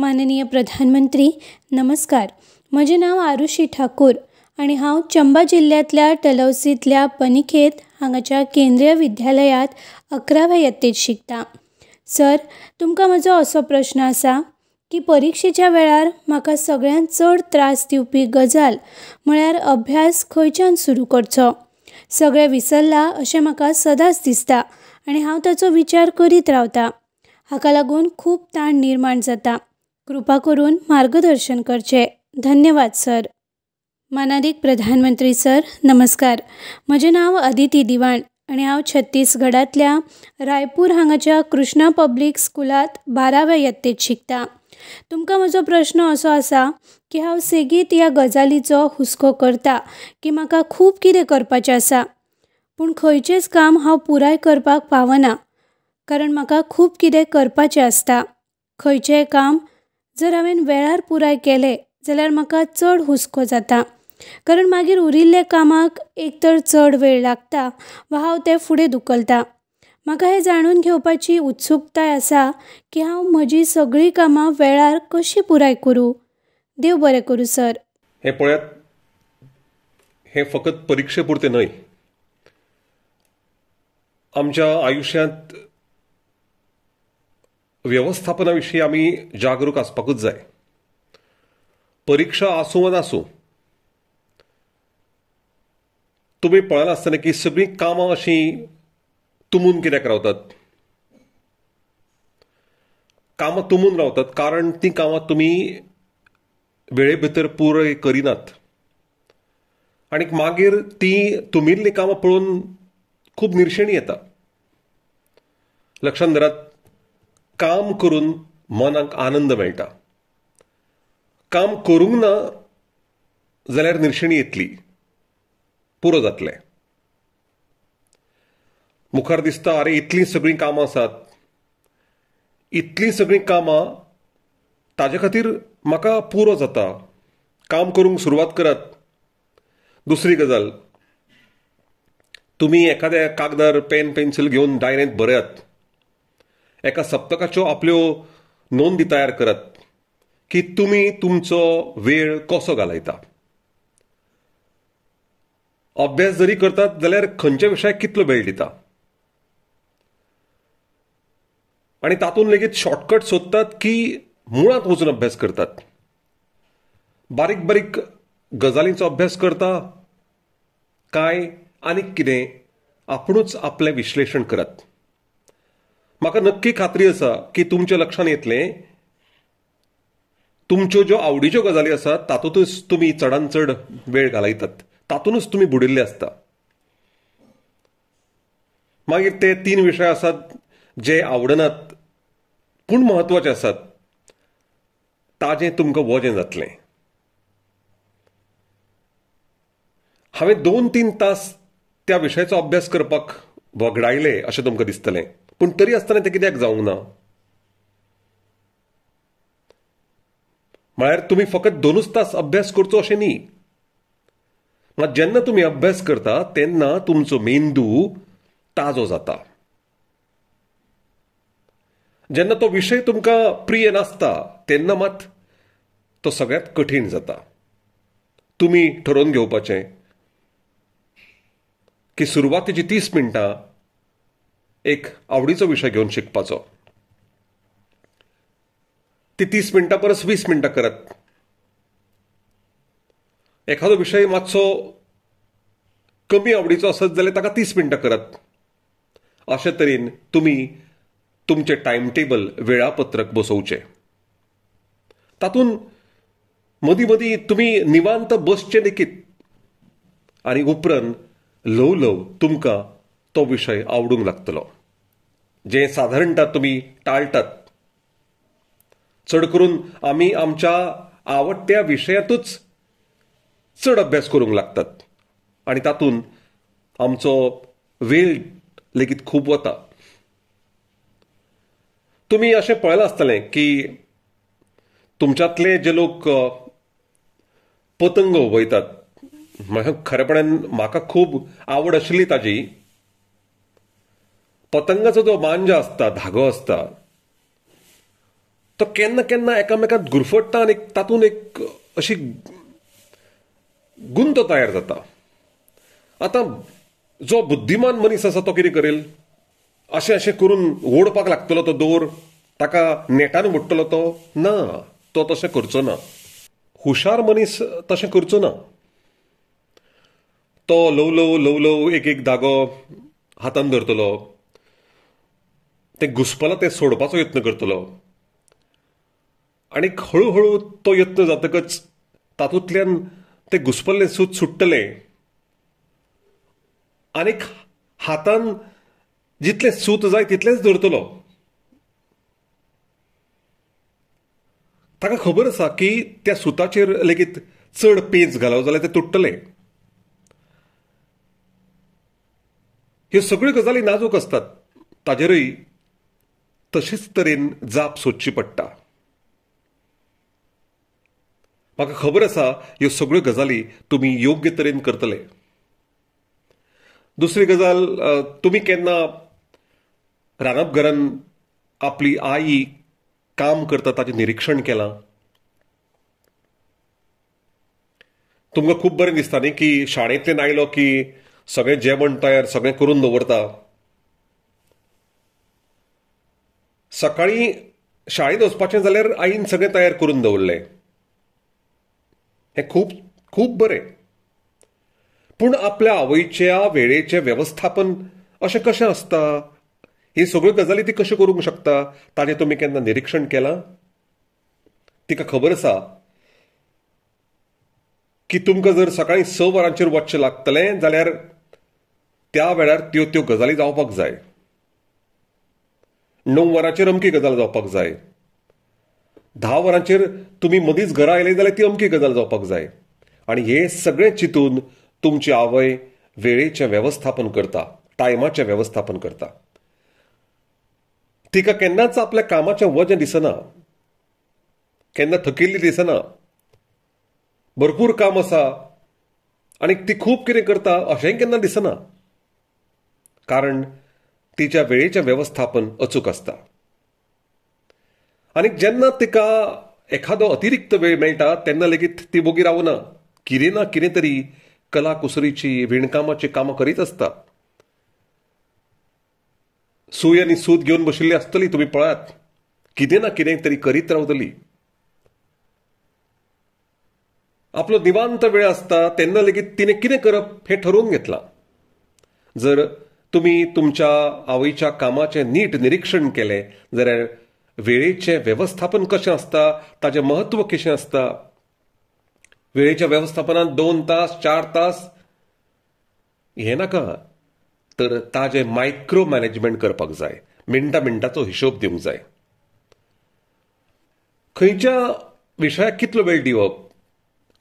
माननीय प्रधानमंत्री नमस्कार माझे नाव आरुषी ठाकूर आणि हांव चंबा जिल्ह्यातल्या टलौसीतल्या पनिखेत हांगाच्या केंद्रीय विद्यालयात अकराव्या यत्तेत शिकता सर तुमकां म्हजो असो प्रश्न आसा की परिक्षेच्या वेळार म्हाका सगळ्यांत चड त्रास दिवपी गजाल म्हळ्यार अभ्यास खंयच्यान सुरू करचो सगळें विसरला अशें म्हाका सदांच दिसता आणि हांव ताचो विचार करीत रावतां हाका लागून खूब ताण निर्माण जाता कृपा करून मार्गदर्शन करचे धन्यवाद सर मानादीक प्रधानमंत्री सर नमस्कार म्हजें नांव अदिती दिवाण आणि हांव छत्तीसगडातल्या रायपूर हांगाच्या कृष्णा पब्लीक स्कुलांत बाराव्या यत्तेत शिकता तुमकां म्हजो प्रश्न असो आसा की हांव सेगीत ह्या गजालीचो हुस्को करता की म्हाका खूब कितें करपाचें आसा पूण खंयचेंच काम हांव पुराय करपाक पावना कारण म्हाका खूब कितें करपाचें आसता खंयचेंय काम जर हांवें वेळार पुराय केले जाल्यार म्हाका चड हुस्को जाता कारण मागीर उरिल्ले कामाक एक तर चड वेळ लागता वा हांव ते फुडें धुकलता म्हाका हें जाणून घेवपाची उत्सुकताय आसा की हांव म्हजी सगळीं कामां वेळार कशी पुराय करूं देव बरें करूं सर हें पळयात हें फकत परिक्षे पुरतें न्हय आमच्या आयुश्यांत व्यवस्थापनाविषयी आम्ही आमी जागरूक आसपाकूच जाय परीक्षा आसूं वा नासूं तुमी पळयला की सगळी कामं अशी तुमून कित्याक रावतात कामं तुमून रावतात कारण ती कामां तुम्ही वेळे भितर पूर करिनात आणि मागीर ती तुमिल्ली कामं पळोवन खूप निरशेणी येतात लक्षांत धरात काम करून मनाक आनंद मेळटा काम करूंक ना जाल्यार निरशेणी येतली पुरो जातलें मुखार दिसता अरे इतलीं सगळीं कामां आसात इतली सगळीं कामां ताजे खातीर म्हाका पुरो जाता काम करूंक सुरवात करात दुसरी गजाल तुम्ही एखाद्या कागदार पेन पेन्सिल घेऊन डायरेंत बरयात एका सप्तकाच्यो आपल्यो नोंदी तयार करत की तुम्ही तुमचो वेळ कसो घालयता अभ्यास जरी करतात जाल्यार खंयच्या विशयाक कितलो वेळ दिता आणि तातूंत लेगीत शॉर्टकट सोदतात की मुळांत वचून अभ्यास करतात बारीक बारीक गजालींचो अभ्यास करता काय आनीक कितें आपुणूच आपलें विश्लेशण करात म्हाका नक्की खात्री आसा की तुमच्या लक्षांत येतलें तुमच्यो ज्यो आवडीच्यो गजाली आसात तातूंतच तुमी चडान चड वेळ घालयतात तातूंतच तुमी बुडिल्ले आसता मागीर ते तीन विशय आसात जे आवडनात पूण म्हत्वाचे आसात ताजें तुमकां वजें जातलें हांवें दोन तीन तास त्या विशयाचो अभ्यास करपाक वगडायले अशें तुमकां दिसतलें पण तरी असताना ते कित्याक जावंक ना म्हळ्यार तुम्ही फकत दोनूच तास अभ्यास करचो अशें न्ही मात जेन्ना तुमी अभ्यास करता तेन्ना तुमचो मेंदू ताजो जाता जेन्ना तो विशय तुमकां प्रिय नासता तेन्ना मात तो सगळ्यांत कठीण जाता तुमी ठरोवन घेवपाचें की सुरवातेची तीस मिनटां एक आवडीचो विषय घेऊन शिकपाचो ती तीस मिनटां परस वीस मिनटां करत एखादो विषय मातसो कमी आवडीचो आसत जाल्यार ताका तीस मिनटां करत अशे तरेन तुमी तुमचे टायम टेबल वेळापत्रक बसोवचे तातूंत मदीं मदीं तुमी निवांत बसचे देखीत आनी उपरांत ल्हव ल्हव तुमकां तो विशय आवडूंक लागतलो जे साधारणतः तुम्ही टाळतात चढ करून आम्ही आमच्या आवडत्या विषयातच चढ अभ्यास करूंक लागतात आणि तातून आमचो वेळ लेगीत खूप वता तुम्ही असे पळलं आसतलें की तुमच्यातले जे लोक पतंग उबयतात खरेपणान म्हाका खूप आवड आशिल्ली ताजी पतंगाचा जो मांजा असता धागो असता तो केन्ना केन्ना एकामेकांत गुरफटता आनी तातूंत एक अशी गुंत तयार जाता आतां जो बुद्धिमान मनीस आसा तो कितें करेल अशें अशें करून ओडपाक लागतलो तो दोर ताका नेटान ओडटलो तो ना तो तशें करचो ना हुशार मनीस तशें करचो ना तो ल्हव ल्हव एक एक धागो हातान धरतलो ते घुस्पलां ते सोडपाचो यत्न करतलो आणि हळू हळू तो यत्न जातकच तातूंतल्यान ते घुसपल्ले सूत सुट्टलें आनीक हातान जितले सूत जाय तितलेच धरतलो ताका खबर आसा की त्या सुताचेर लेगीत चड पेज घालो जाल्यार ते तुट्टलें ह्यो सगळ्यो गजाली नाजूक आसतात ताजेरय तशेच तरेन जाप सोदची पडटा म्हाका खबर आसा ह्यो सगळ्यो गजाली तुमी योग्य तरेन करतले दुसरी गजाल तुमी केन्ना रांदप घरान आपली आई काम करता ताचें निरीक्षण केलां तुमकां खूब बरें दिसता न्ही की शाळेंतल्यान आयलो की सगळें जेवण तयार सगळें करून दवरता सकाळी शाळेत वचपाचें जाल्यार आईन सगळें तयार करून दवरलें हें खूब खूब बरें पूण आपल्या आवयच्या वेळेचें वेवस्थापन अशें कशें आसता ही सगळ्यो गजाली ती कश्यो करूंक शकता ताजें तुमी केन्ना निरीक्षण केलां तिका खबर आसा की तुमकां जर सकाळीं स वरांचेर वचचें लागतलें जाल्यार त्या वेळार त्यो त्यो गजाली जावपाक जाय णव वरांचेर अमकी गजाल जावपाक जाय धा वरांचेर तुमी मदींच घरा आयले जाल्यार ती अमकी गजाल जावपाक जाय आनी हे सगळें चिंतून तुमची आवय वेळेचें वेवस्थापन करता टायमाचें वेवस्थापन करता तिका केन्नाच आपल्या कामाचें वजन दिसना केन्ना थकिल्ली दिसना भरपूर काम आसा आनी ती खूप कितें करता अशेंय केन्ना दिसना कारण तिच्या वेळेचे व्यवस्थापन अचूक आसता आणि जेन्ना तिका एखादो अतिरिक्त वेळ मेळटा तेन्ना लेगीत ती बोगी रावना किरे ना कितें तरी कला कुसरीची विणकामाची कामां करीत असतात सूय आणि सूत घेऊन बशिल्ली असतली तुम्ही पळात कितें ना कितें तरी करीत रावतली आपलो निवांत वेळ असता तेन्ना लेगीत तिने कितें करप हे ठरवून घेतला जर तुम्ही तुमच्या आवईच्या कामाचे नीट निरीक्षण केले जाल्यार वेळेचे व्यवस्थापन कशें आसता ताचे महत्व कशें आसता वेळेच्या वेवस्थापनांत दोन तास चार तास हे नाका तर ताजे मायक्रो मॅनेजमेंट करपाक जाय मिनटा मिनटाचो हिशोब दिवंक जाय खंयच्या विशयाक कितलो वेळ दिवप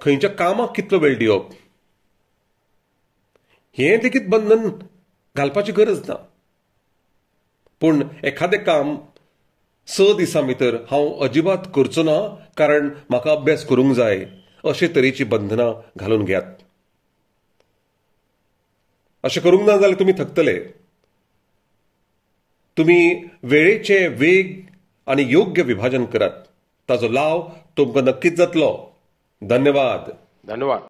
खंयच्या कामाक कितलो वेळ दिवप हे देखीत बंधन घालपाची गरज ना पूण एखादें काम स दिसां भितर हांव अजिबात करचो ना कारण म्हाका अभ्यास करूंक जाय अशे तरेची बंधनां घालून घेयात अशें करूंक ना जाल्यार तुमी थकतले तुमी वेळेचे वेग आनी योग्य विभाजन करात ताजो लाव तुमकां नक्कीच जातलो धन्यवाद धन्यवाद